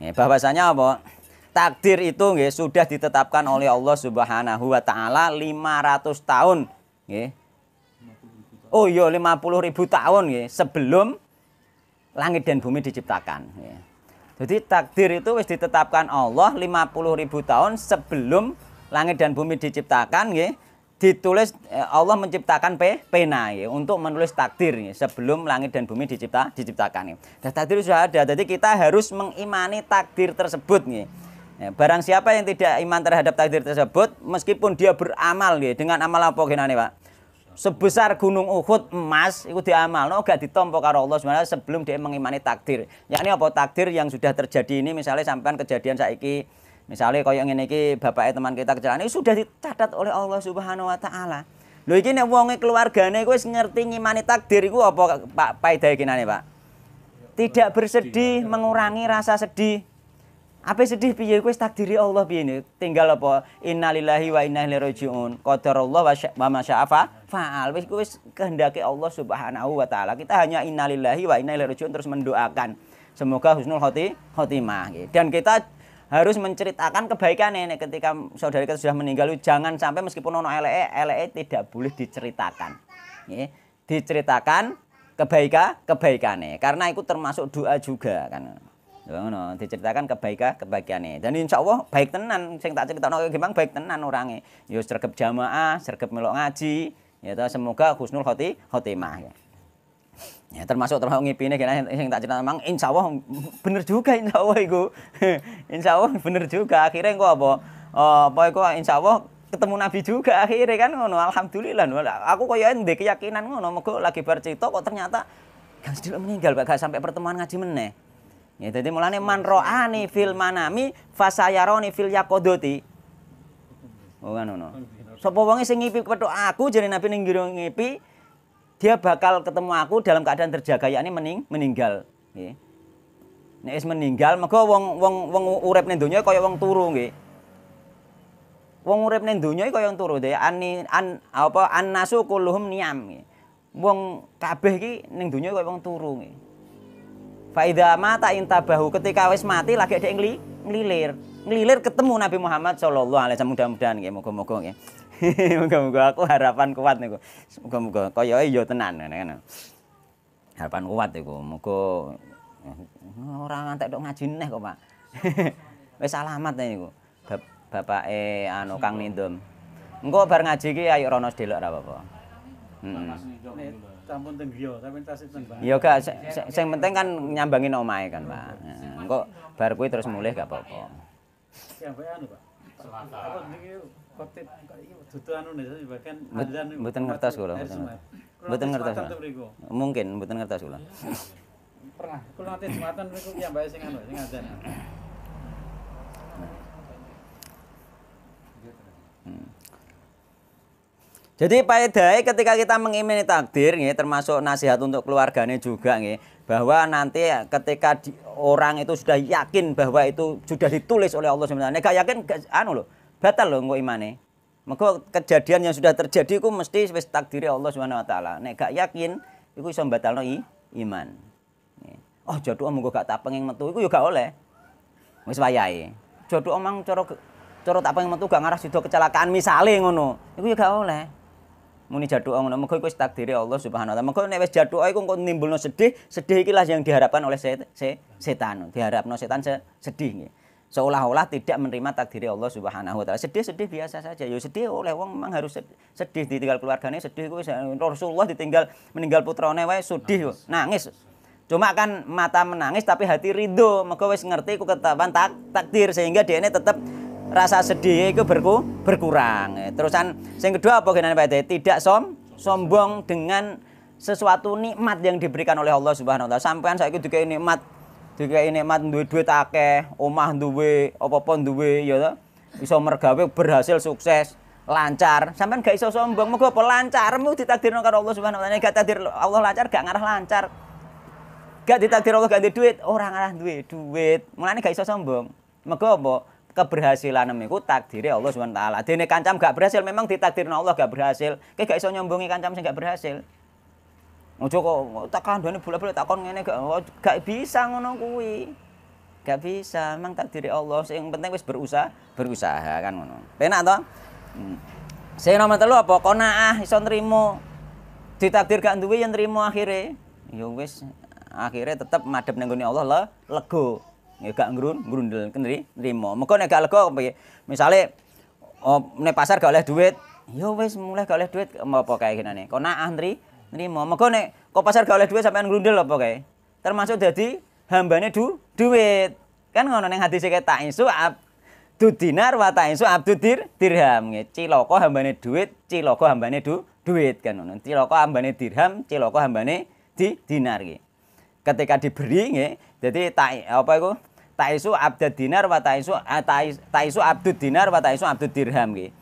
Iya, bahwasanya apa? Takdir itu nggih sudah ditetapkan oleh Allah Subhanahu wa taala 500 tahun nggih. Oh iya 50 ribu tahun nggih sebelum langit dan bumi diciptakan nge. Jadi takdir itu wis ditetapkan Allah 50 ribu tahun sebelum langit dan bumi diciptakan nggih ditulis eh, Allah menciptakan pe, pena ya untuk menulis takdir ya, sebelum langit dan bumi dicipta diciptakan ya. Dan nah, takdir sudah ada. Jadi kita harus mengimani takdir tersebut ya. ya barang siapa yang tidak iman terhadap takdir tersebut meskipun dia beramal ya dengan amal apa nih, Pak? Sebesar gunung Uhud emas itu diamal, no, oh, gak ditompo karo Allah sebenarnya sebelum dia mengimani takdir. Yakni apa takdir yang sudah terjadi ini misalnya sampean kejadian saiki Misalnya yang yang ke bapak teman kita kecelakaan ini sudah dicatat oleh Allah Subhanahu wa taala. Lho iki nek wonge keluargane gue ngerti ngimani takdir gue apa Pak paedahe kinane, Pak? Tidak bersedih, mengurangi rasa sedih. Apa sedih piye gue takdiri Allah piye ini? Tinggal apa innalillahi wa inna ilaihi rojiun. Kotor Allah wa ma fa'al. Wis gue kehendaki Allah Subhanahu wa taala. Kita hanya innalillahi wa inna ilaihi rojiun terus mendoakan. Semoga husnul khotimah. Gitu. Dan kita harus menceritakan kebaikan nenek ketika saudara kita sudah meninggal jangan sampai meskipun ono LE LE tidak boleh diceritakan ya diceritakan kebaikan kebaikannya karena itu termasuk doa juga kan ngono diceritakan kebaikan kebaikannya dan insya Allah baik tenan sing tak cerita gimana baik tenan orangnya yo sergap jamaah sergap melok ngaji ya semoga husnul khoti khotimah ya. Ya, termasuk termasuk ngipine kena yang tak cerita memang insya Allah bener juga insya Allah itu insya Allah bener juga akhirnya gua apa oh, apa insya Allah ketemu Nabi juga akhirnya kan ngono alhamdulillah aku yakin ndek keyakinan ngono mergo lagi bercerita kok ternyata Kang Sidil meninggal gak sampai pertemuan ngaji meneh ya jadi mulane man ro'ani fil manami fasayaroni fil yakodoti oh kan ngono sapa wonge sing ngipi kepethuk aku jadi Nabi ning ngipi dia bakal ketemu aku dalam keadaan terjaga yakni mening meninggal nggih nek is meninggal mega wong wong wong urip ning donya kaya wong turu nggih wong urip ning donya kaya wong turu ya ani an apa annasu kulluhum niam nggih wong kabeh iki ning donya kaya wong turu nggih Faida mata intabahu ketika wis mati lagi ada yang ngli, ngelilir. Ngelilir ketemu Nabi Muhammad sallallahu alaihi wasallam mudah-mudahan nggih moga-moga nggih. Muga-muga aku harapan kuat niku. Muga-muga koyoke ya tenan ngene Harapan kuat iku. Muga eh, ora ngantek tok ngaji neh kok, Pak. Wis alamat niku. Bapake anu Kang Nindom. Engko bar ngaji iki ayo rono sedelok ora apa-apa. Heeh. Ya gak sing penting kan nyambangi omahe kan, Pak. Engko bar kuwi terus mulih gak apa-apa. Ya bae anu, Pak. Kotip dudu anu nih bahkan azan mboten ngertos kula. Mboten ngertos. Mungkin mboten ngertos kula. Pernah kula nanti Jumatan niku piyambake sing anu sing azan. Hmm. Jadi faedahnya ketika kita mengimani takdir nih termasuk nasihat untuk keluarganya juga nih bahwa nanti ketika di, orang itu sudah yakin bahwa itu sudah ditulis oleh Allah sebenarnya, gak yakin gak, anu loh, batal loh engko imane. Maka kejadian yang sudah terjadi ku mesti wis takdiri Allah Subhanahu wa taala. Nek gak yakin iku iso batalno i, iman. Oh jodoh monggo gak pengen metu iku yo gak oleh. Wis wayahe. Jodoh omang cara cara pengen metu gak ngarah sida kecelakaan misale ngono. Iku yo gak oleh. Muni jodoh ngono, mengko iku wis takdire Allah Subhanahu wa taala. Mengko nek wis jaduk iku engko nimbulno sedih, sedih ikilah yang diharapkan oleh se, se, setan. Diharapno setan sedih nggih seolah-olah tidak menerima takdir Allah Subhanahu wa taala. Sedih-sedih biasa saja. Ya sedih oleh oh, wong memang harus sedih ditinggal keluarganya, sedih kuwi eh, Rasulullah ditinggal meninggal putrane wae sedih nangis. nangis. Cuma kan mata menangis tapi hati ridho, maka wis ngerti ku ketapan tak, takdir sehingga dia ini tetap rasa sedih itu berku, berkurang. Eh, terusan yang kedua apa kenane Pak Tidak som sombong dengan sesuatu nikmat yang diberikan oleh Allah Subhanahu wa taala. Sampean saiki dikene nikmat dikei nikmat duwe duit akeh, omah duwe, apa-apa duwe ya to. Iso mergawe berhasil sukses, lancar. Sampeyan gak iso sombong, muga apa lancarmu ditakdirno karo Allah Subhanahu wa taala. Gak takdir Allah lancar gak ngarah lancar. Gak ditakdir Allah gak duit, orang ngarah duwe duit. Mulane gak iso sombong. Muga apa keberhasilan iku takdire Allah Subhanahu wa taala. Dene kancam gak berhasil memang ditakdirno Allah gak berhasil. Kayak gak iso nyombongi kancam sing gak berhasil. Ojo kok tak kandhane bolak-balik tak kon ngene gak gak bisa ngono kuwi. Gak bisa, emang takdir Allah. Sing penting wis berusaha, berusaha kan ngono. Penak to? Hmm. Sing nomor telu apa qanaah iso nrimo. Ditakdir gak duwe yang nrimo akhire. Ya wis akhirnya tetep madhep nang Allah le, lego. Ya gak ngrun, ngrundel kendri nrimo. Mengko nek gak lego piye? Misale oh, nek pasar gak oleh duit, ya wis mulai gak oleh duit apa kayak gini. Qanaah nrimo nrimo. Mego nek kok pasar gak oleh duit sampean ngrundel apa kae? Termasuk dadi hambane du duit. Kan ngono ning hadis e tak isu abdu dinar wa tak isu abdu dir, dirham. Ciloko hambane duit, ciloko hambane du duit kan ngono. Ciloko hambane dirham, ciloko hambane di dinar ki. Ketika diberi nggih, dadi tak apa iku? Taisu abdu dinar wa taisu eh, taisu abdu dinar wa isu abdu dirham ki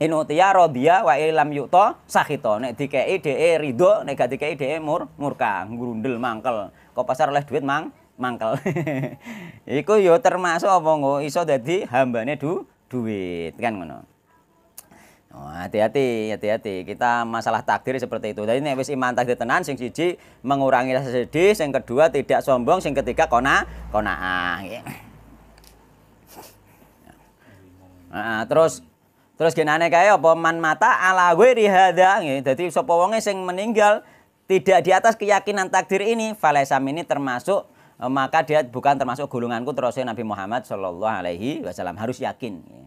in utiya rodia wa ilam yuto sakito nek dikei ridho nek gak dikei mur murka ngurundel mangkel kok pasar oleh duit mang mangkel iku yo ya termasuk apa nggo iso dadi hambane du duit kan ngono oh, hati-hati, hati-hati. Kita masalah takdir seperti itu. Jadi nek wis iman takdir tenan sing siji mengurangi rasa sedih, sing kedua tidak sombong, sing ketiga kona konaah. Nah, terus Terus genane kae apa man mata ala wiri hadha nggih. Dadi sapa wonge sing meninggal tidak di atas keyakinan takdir ini, falesam ini termasuk e, maka dia bukan termasuk golonganku terusnya Nabi Muhammad Shallallahu Alaihi Wasallam harus yakin.